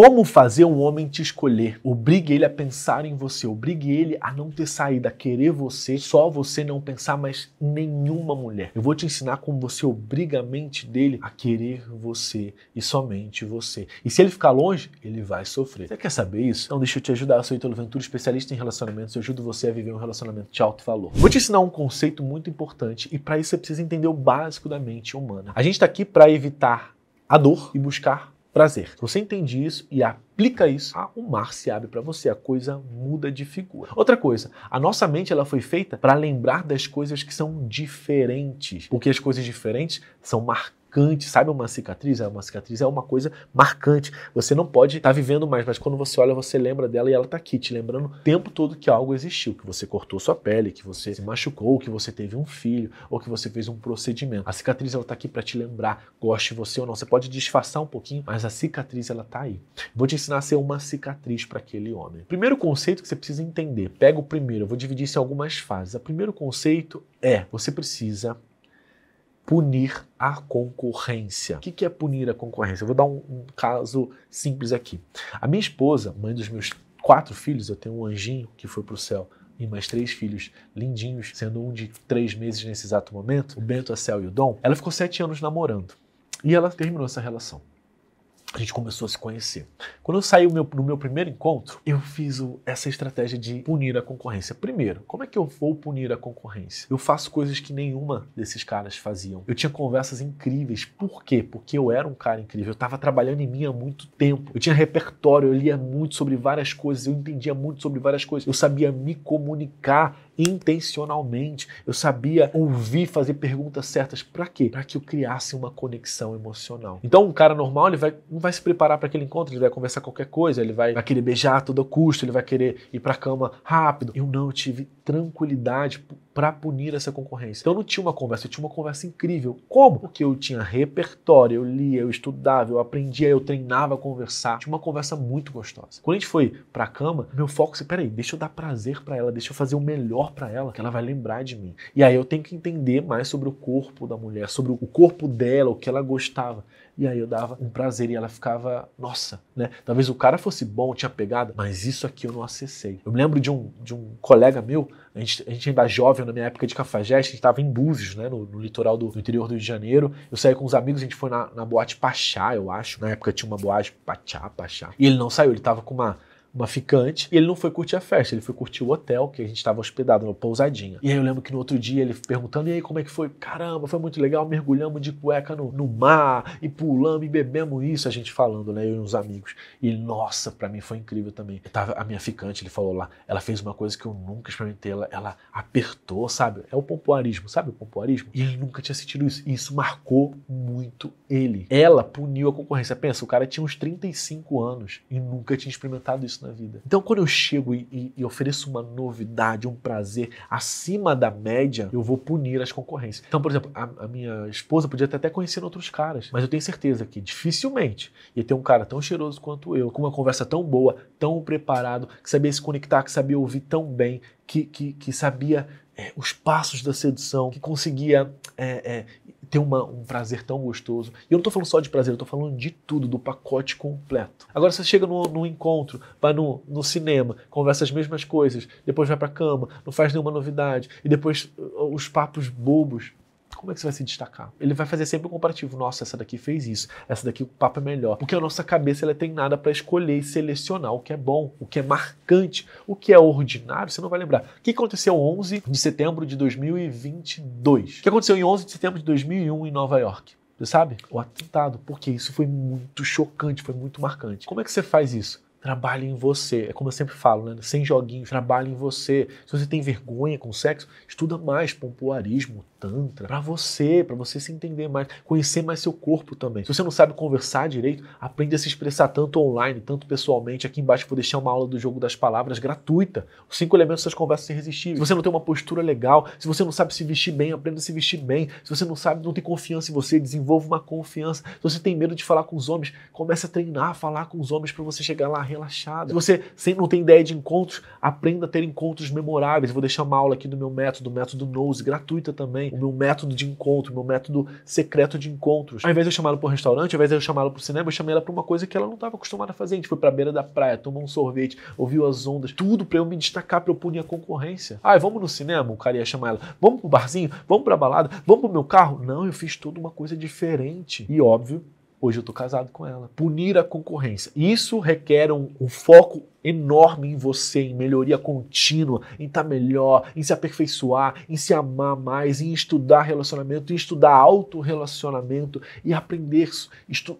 Como fazer um homem te escolher? Obrigue ele a pensar em você, obrigue ele a não ter saída, a querer você, só você não pensar mais nenhuma mulher. Eu vou te ensinar como você obriga a mente dele a querer você e somente você. E se ele ficar longe, ele vai sofrer. Você quer saber isso? Então deixa eu te ajudar. Eu sou Italo Ventura, especialista em relacionamentos. Eu ajudo você a viver um relacionamento de alto valor. Vou te ensinar um conceito muito importante e para isso você precisa entender o básico da mente humana. A gente está aqui para evitar a dor e buscar prazer. Se você entende isso e aplica isso, o mar se abre para você, a coisa muda de figura. Outra coisa, a nossa mente ela foi feita para lembrar das coisas que são diferentes, porque as coisas diferentes são marcadas marcante. Sabe uma cicatriz? É uma cicatriz, é uma coisa marcante. Você não pode estar tá vivendo mais, mas quando você olha, você lembra dela e ela está aqui, te lembrando o tempo todo que algo existiu, que você cortou sua pele, que você se machucou, que você teve um filho, ou que você fez um procedimento. A cicatriz ela está aqui para te lembrar, goste você ou não. Você pode disfarçar um pouquinho, mas a cicatriz ela está aí. Vou te ensinar a ser uma cicatriz para aquele homem. Primeiro conceito que você precisa entender. Pega o primeiro, eu vou dividir isso em algumas fases. O primeiro conceito é você precisa punir a concorrência. O que é punir a concorrência? Eu vou dar um, um, caso simples aqui. A minha esposa, mãe dos meus quatro filhos, eu tenho um anjinho que foi para o céu e mais três filhos lindinhos, sendo um de três meses nesse exato momento, o Bento, a céu e o Dom. Ela ficou sete anos namorando e ela terminou essa relação a gente começou a se conhecer. Quando eu saí meu, no meu primeiro encontro, eu fiz o, essa estratégia de punir a concorrência. Primeiro, como é que eu vou punir a concorrência? Eu faço coisas que nenhuma desses caras faziam. Eu tinha conversas incríveis. Por quê? Porque eu era um cara incrível. Eu estava trabalhando em mim há muito tempo. Eu tinha repertório, eu lia muito sobre várias coisas, eu entendia muito sobre várias coisas. Eu sabia me comunicar intencionalmente. Eu sabia ouvir, fazer perguntas certas. Para quê? Para que eu criasse uma conexão emocional. Então, um cara normal, ele vai, não vai se preparar para aquele encontro, ele vai conversar qualquer coisa, ele vai, vai querer beijar a todo custo, ele vai querer ir para a cama rápido. Eu não tive tranquilidade para punir essa concorrência. Então eu não tinha uma conversa, eu tinha uma conversa incrível. Como? Porque eu tinha repertório, eu lia, eu estudava, eu aprendia, eu treinava a conversar. Tinha uma conversa muito gostosa. Quando a gente foi para a cama, meu foco foi, peraí, deixa eu dar prazer para ela, deixa eu fazer o melhor para ela, que ela vai lembrar de mim. E aí eu tenho que entender mais sobre o corpo da mulher, sobre o corpo dela, o que ela gostava. E aí eu dava um prazer e ela ficava, nossa, né? Talvez o cara fosse bom, tinha pegada, mas isso aqui eu não acessei. Eu me lembro de um, de um colega meu, a gente, a gente ainda jovem, na minha época de Cafajeste, a gente estava em Búzios, né? No, no litoral do interior do Rio de Janeiro. Eu saí com os amigos, a gente foi na, na boate Pachá, eu acho. Na época tinha uma boate Pachá, Pachá. E ele não saiu, ele tava com uma uma ficante, e ele não foi curtir a festa, ele foi curtir o hotel que a gente estava hospedado, uma pousadinha. E aí eu lembro que no outro dia ele perguntando, e aí como é que foi? Caramba, foi muito legal, mergulhamos de cueca no, no mar, e pulamos, e bebemos isso, a gente falando, né, eu e uns amigos. E nossa, para mim foi incrível também. tava, a minha ficante, ele falou lá, ela fez uma coisa que eu nunca experimentei, ela, ela apertou, sabe? É o pompoarismo, sabe o pompoarismo? E ele nunca tinha sentido isso, e isso marcou muito ele. Ela puniu a concorrência. Pensa, o cara tinha uns 35 anos e nunca tinha experimentado isso na vida. Então, quando eu chego e, e, e, ofereço uma novidade, um prazer acima da média, eu vou punir as concorrências. Então, por exemplo, a, a minha esposa podia ter até conhecido outros caras, mas eu tenho certeza que dificilmente ia ter um cara tão cheiroso quanto eu, com uma conversa tão boa, tão preparado, que sabia se conectar, que sabia ouvir tão bem, que, que, que sabia é, os passos da sedução, que conseguia é, é, ter uma, um prazer tão gostoso. E eu não estou falando só de prazer, eu estou falando de tudo, do pacote completo. Agora você chega no, no encontro, vai no, no, cinema, conversa as mesmas coisas, depois vai para cama, não faz nenhuma novidade, e depois uh, os papos bobos como é que você vai se destacar? Ele vai fazer sempre um comparativo. Nossa, essa daqui fez isso, essa daqui o papo é melhor. Porque a nossa cabeça ela tem nada para escolher e selecionar o que é bom, o que é marcante, o que é ordinário, você não vai lembrar. O que aconteceu 11 de setembro de 2022? O que aconteceu em 11 de setembro de 2001 em Nova York? Você sabe? O atentado, porque isso foi muito chocante, foi muito marcante. Como é que você faz isso? Trabalhe em você. É como eu sempre falo, né? sem joguinhos, trabalhe em você. Se você tem vergonha com o sexo, estuda mais pompoarismo, tantra, para você, para você se entender mais, conhecer mais seu corpo também. Se você não sabe conversar direito, aprende a se expressar tanto online, tanto pessoalmente. Aqui embaixo eu vou deixar uma aula do jogo das palavras gratuita. Os cinco elementos das conversas irresistíveis. Se você não tem uma postura legal, se você não sabe se vestir bem, aprenda a se vestir bem. Se você não sabe, não tem confiança em você, desenvolva uma confiança. Se você tem medo de falar com os homens, comece a treinar, a falar com os homens para você chegar lá relaxada. Se você sempre não tem ideia de encontros, aprenda a ter encontros memoráveis. Eu vou deixar uma aula aqui do meu método, o método Nose, gratuita também. O meu método de encontro, o meu método secreto de encontros. Ao invés de eu chamar ela para um restaurante, ao invés de eu chamar ela para o cinema, eu chamei ela para uma coisa que ela não estava acostumada a fazer. A gente foi para a beira da praia, tomou um sorvete, ouviu as ondas, tudo para eu me destacar, para eu punir a concorrência. Ah, vamos no cinema? O cara ia chamar ela. Vamos para o barzinho? Vamos para a balada? Vamos para o meu carro? Não, eu fiz toda uma coisa diferente. E óbvio, Hoje eu estou casado com ela. Punir a concorrência. Isso requer um, um, foco enorme em você, em melhoria contínua, em estar tá melhor, em se aperfeiçoar, em se amar mais, em estudar relacionamento, em estudar autorrelacionamento e aprender,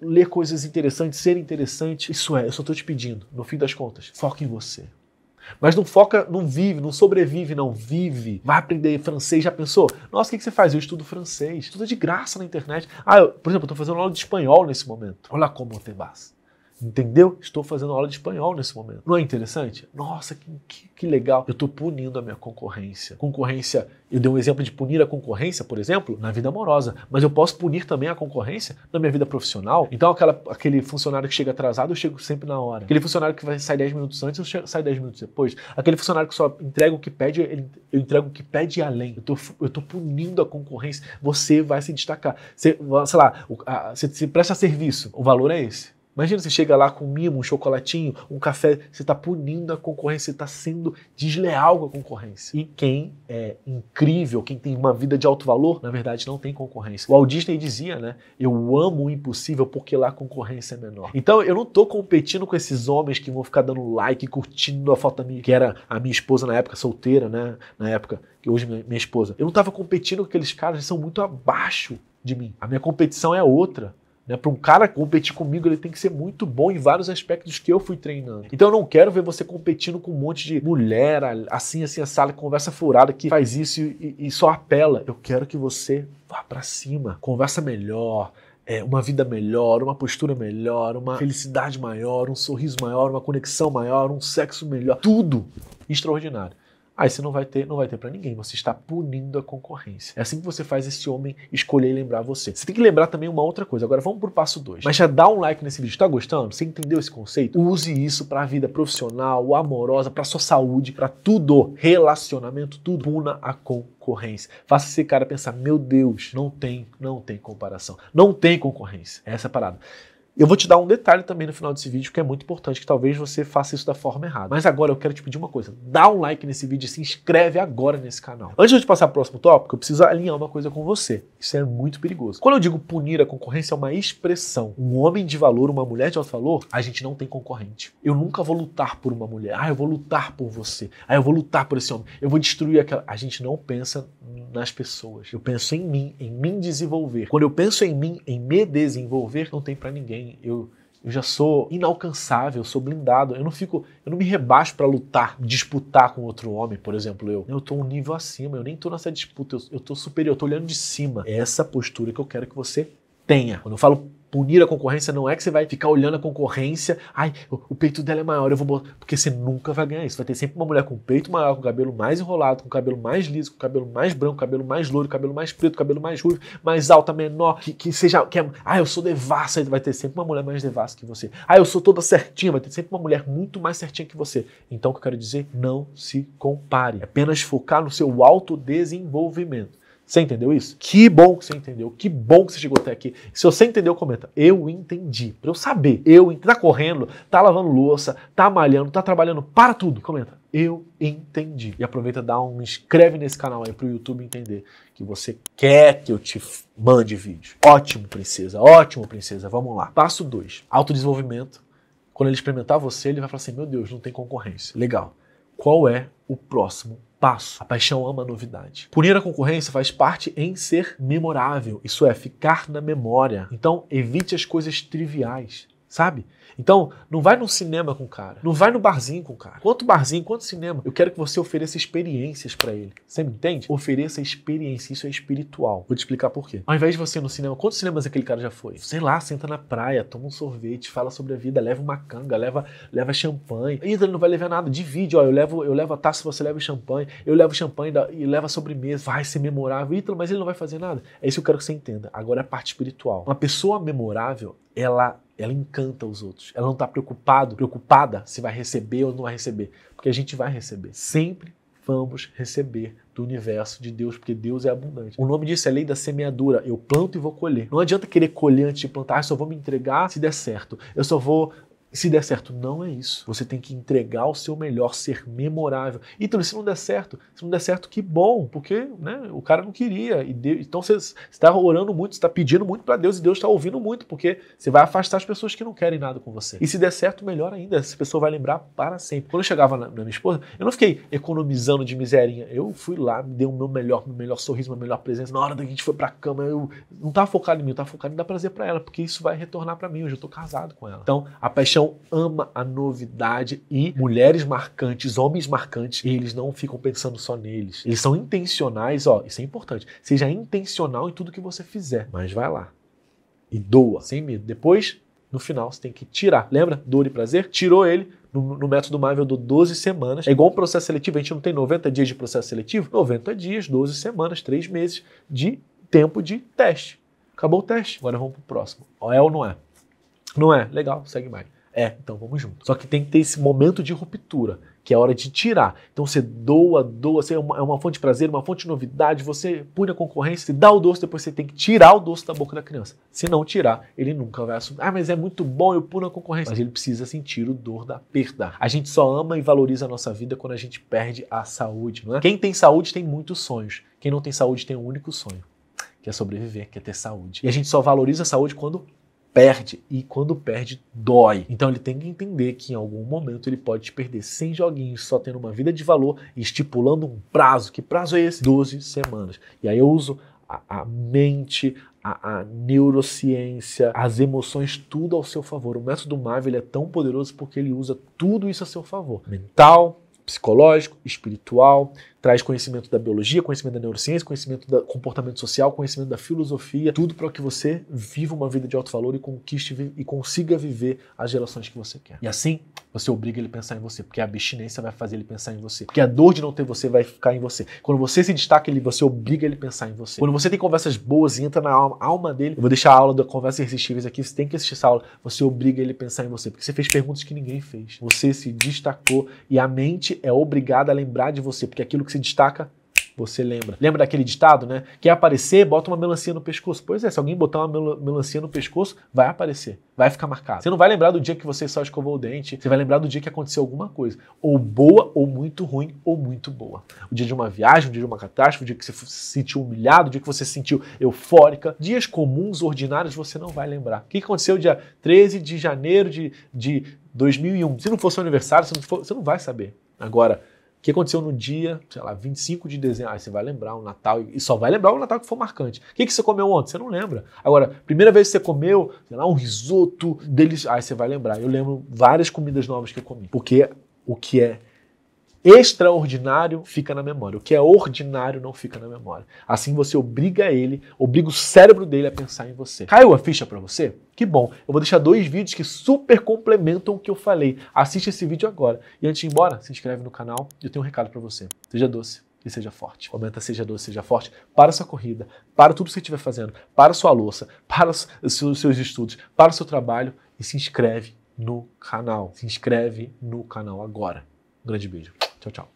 ler coisas interessantes, ser interessante. Isso é, eu só estou te pedindo, no fim das contas, foco em você. Mas não foca, não vive, não sobrevive, não vive. Vai aprender francês, já pensou? Nossa, o que, que você faz? Eu estudo francês. Tudo de graça na internet. Ah, eu, por exemplo, eu estou fazendo aula de espanhol nesse momento. Olha como te base. Entendeu? Estou fazendo aula de espanhol nesse momento. Não é interessante? Nossa, que, que, que legal. Eu estou punindo a minha concorrência. Concorrência, eu dei um exemplo de punir a concorrência, por exemplo, na vida amorosa. Mas eu posso punir também a concorrência na minha vida profissional. Então, aquela, aquele funcionário que chega atrasado, eu chego sempre na hora. Aquele funcionário que vai sair 10 minutos antes, eu saio 10 minutos depois. Aquele funcionário que só entrega o que pede, ele, eu entrego o que pede além. Eu estou punindo a concorrência. Você vai se destacar. Você, sei lá, você, você presta serviço. O valor é esse. Imagina, você chega lá com um mimo, um chocolatinho, um café, você está punindo a concorrência, você está sendo desleal com a concorrência. E quem é incrível, quem tem uma vida de alto valor, na verdade não tem concorrência. O Walt Disney dizia, né? Eu amo o impossível porque lá a concorrência é menor. Então eu não estou competindo com esses homens que vão ficar dando like, curtindo a foto minha, que era a minha esposa na época, solteira, né? Na época, que hoje minha esposa. Eu não estava competindo com aqueles caras, eles são muito abaixo de mim. A minha competição é outra. Né? Para um cara competir comigo, ele tem que ser muito bom em vários aspectos que eu fui treinando. Então eu não quero ver você competindo com um monte de mulher, assim, assim, assada, conversa furada, que faz isso e, e só apela. Eu quero que você vá para cima, conversa melhor, é, uma vida melhor, uma postura melhor, uma felicidade maior, um sorriso maior, uma conexão maior, um sexo melhor. Tudo extraordinário aí você não vai ter, não vai ter para ninguém. Você está punindo a concorrência. É assim que você faz esse homem escolher e lembrar você. Você tem que lembrar também uma outra coisa. Agora vamos pro passo 2. Mas já dá um like nesse vídeo. Tá gostando? Você entendeu esse conceito? Use isso para a vida profissional, amorosa, para sua saúde, para tudo, relacionamento, tudo. Puna a concorrência. Faça esse cara pensar: "Meu Deus, não tem, não tem comparação. Não tem concorrência". É essa parada. Eu vou te dar um detalhe também no final desse vídeo que é muito importante, que talvez você faça isso da forma errada. Mas agora eu quero te pedir uma coisa: dá um like nesse vídeo e se inscreve agora nesse canal. Antes de eu te passar para o próximo tópico, eu preciso alinhar uma coisa com você. Isso é muito perigoso. Quando eu digo punir a concorrência, é uma expressão. Um homem de valor, uma mulher de alto valor, a gente não tem concorrente. Eu nunca vou lutar por uma mulher. Ah, eu vou lutar por você. Ah, eu vou lutar por esse homem. Eu vou destruir aquela. A gente não pensa nas pessoas. Eu penso em mim, em mim desenvolver. Quando eu penso em mim, em me desenvolver, não tem para ninguém né? eu, eu já sou inalcançável, eu sou blindado. Eu não fico, eu não me rebaixo para lutar, disputar com outro homem, por exemplo, eu. Eu tô um nível acima, eu nem tô nessa disputa, eu, eu tô superior, eu tô olhando de cima. É essa postura que eu quero que você tenha. Quando eu falo punir a concorrência, não é que você vai ficar olhando a concorrência, ai, o, peito dela é maior, eu vou botar. Porque você nunca vai ganhar isso. Vai ter sempre uma mulher com peito maior, com cabelo mais enrolado, com cabelo mais liso, com cabelo mais branco, cabelo mais louro cabelo mais preto, cabelo mais ruivo, mais alta, menor, que, que seja. Que é, ah, eu sou devassa, vai ter sempre uma mulher mais devassa que você. Ah, eu sou toda certinha, vai ter sempre uma mulher muito mais certinha que você. Então o que eu quero dizer, não se compare. É apenas focar no seu autodesenvolvimento. Você entendeu isso? Que bom que você entendeu. Que bom que você chegou até aqui. Se você entendeu, comenta. Eu entendi. Pra eu saber. Eu entendi. Tá correndo, tá lavando louça, tá malhando, tá trabalhando. Para tudo. Comenta. Eu entendi. E aproveita, dá um inscreve nesse canal aí pro YouTube entender que você quer que eu te mande vídeo. Ótimo, princesa. Ótimo, princesa. Vamos lá. Passo 2. Autodesenvolvimento. Quando ele experimentar você, ele vai falar assim: meu Deus, não tem concorrência. Legal qual é o próximo passo. A paixão ama a novidade. Punir a concorrência faz parte em ser memorável, isso é, ficar na memória. Então, evite as coisas triviais sabe? Então, não vai no cinema com o cara, não vai no barzinho com o cara. Quanto barzinho, quanto cinema, eu quero que você ofereça experiências para ele. Você me entende? Ofereça experiência, isso é espiritual. Vou te explicar por quê. Ao invés de você ir no cinema, quantos cinemas aquele cara já foi? Sei lá, senta na praia, toma um sorvete, fala sobre a vida, leva uma canga, leva, leva champanhe. Ih, ele não vai levar nada, divide, ó, eu levo, eu levo a taça, você leva o champanhe, eu levo o champanhe e leva a sobremesa. Vai ser memorável, Ítalo, mas ele não vai fazer nada. É isso que eu quero que você entenda. Agora é a parte espiritual. Uma pessoa memorável, ela ela encanta os outros. Ela não está preocupado, preocupada se vai receber ou não vai receber, porque a gente vai receber. Sempre vamos receber do universo de Deus, porque Deus é abundante. O nome disso é lei da semeadura. Eu planto e vou colher. Não adianta querer colher antes de plantar, ah, eu só vou me entregar se der certo. Eu só vou se der certo, não é isso. Você tem que entregar o seu melhor, ser memorável. Então, se não der certo, se não der certo, que bom, porque né, o cara não queria. Deus, então você está orando muito, está pedindo muito para Deus e Deus está ouvindo muito, porque você vai afastar as pessoas que não querem nada com você. E se der certo, melhor ainda, essa pessoa vai lembrar para sempre. Quando eu chegava na, na minha esposa, eu não fiquei economizando de miserinha. Eu fui lá, me dei o meu melhor, meu melhor sorriso, minha melhor presença. Na hora da gente foi para a cama, eu não estava focado em mim, eu estava focado em dar prazer para ela, porque isso vai retornar para mim. Hoje eu estou casado com ela. Então, a paixão paixão ama a novidade e mulheres marcantes, homens marcantes, eles não ficam pensando só neles. Eles são intencionais, ó, isso é importante. Seja intencional em tudo que você fizer, mas vai lá e doa, sem medo. Depois, no final, você tem que tirar. Lembra? Dor e prazer? Tirou ele, no, no, método Marvel do 12 semanas. É igual um processo seletivo, a gente não tem 90 dias de processo seletivo? 90 dias, 12 semanas, 3 meses de tempo de teste. Acabou o teste, agora vamos pro próximo. É ou não é? Não é? Legal, segue mais. É, então vamos junto. Só que tem que ter esse momento de ruptura, que é a hora de tirar. Então você doa, doa, você é uma, é uma fonte de prazer, uma fonte de novidade, você pune a concorrência, você dá o doce, depois você tem que tirar o doce da boca da criança. Se não tirar, ele nunca vai assumir. Ah, mas é muito bom, eu puno a concorrência. Mas ele precisa sentir o dor da perda. A gente só ama e valoriza a nossa vida quando a gente perde a saúde, não é? Quem tem saúde tem muitos sonhos. Quem não tem saúde tem um único sonho, que é sobreviver, que é ter saúde. E a gente só valoriza a saúde quando perde e quando perde dói. Então ele tem que entender que em algum momento ele pode te perder 100 joguinhos só tendo uma vida de valor e estipulando um prazo. Que prazo é esse? 12 semanas. E aí eu uso a, a mente, a, a, neurociência, as emoções, tudo ao seu favor. O método Marvel é tão poderoso porque ele usa tudo isso a seu favor. Mental, psicológico, espiritual, traz conhecimento da biologia, conhecimento da neurociência, conhecimento do comportamento social, conhecimento da filosofia, tudo para que você viva uma vida de alto valor e conquiste e consiga viver as relações que você quer. E assim, você obriga ele a pensar em você, porque a abstinência vai fazer ele pensar em você, porque a dor de não ter você vai ficar em você. Quando você se destaca, ele, você obriga ele a pensar em você. Quando você tem conversas boas e entra na alma, alma dele, eu vou deixar a aula da conversa Irresistíveis aqui, você tem que assistir essa aula, você obriga ele a pensar em você, porque você fez perguntas que ninguém fez. Você se destacou e a mente é obrigada a lembrar de você, porque aquilo que se destaca você lembra. Lembra daquele ditado, né? Quer aparecer, bota uma melancia no pescoço. Pois é, se alguém botar uma melancia no pescoço, vai aparecer, vai ficar marcado. Você não vai lembrar do dia que você só escovou o dente, você vai lembrar do dia que aconteceu alguma coisa. Ou boa, ou muito ruim, ou muito boa. O dia de uma viagem, o dia de uma catástrofe, o dia que você se sentiu humilhado, o dia que você se sentiu eufórica. Dias comuns, ordinários, você não vai lembrar. O que aconteceu dia 13 de janeiro de, de 2001? Se não for seu aniversário, você não, for, você não vai saber. Agora, o que aconteceu no dia, sei lá, 25 de dezembro? Aí você vai lembrar o Natal e só vai lembrar o Natal que foi marcante. O que, que você comeu ontem? Você não lembra. Agora, primeira vez que você comeu, sei lá, um risoto delicioso. Aí você vai lembrar. Eu lembro várias comidas novas que eu comi. Porque o que é extraordinário fica na memória. O que é ordinário não fica na memória. Assim você obriga ele, obriga o cérebro dele a pensar em você. Caiu a ficha para você? Que bom. Eu vou deixar dois vídeos que super complementam o que eu falei. Assiste esse vídeo agora. E antes de ir embora, se inscreve no canal. Eu tenho um recado para você. Seja doce e seja forte. Comenta: seja doce, seja forte. Para sua corrida, para tudo que você estiver fazendo, para sua louça, para os seus estudos, para o seu trabalho e se inscreve no canal. Se inscreve no canal agora. Um grande beijo. 就找。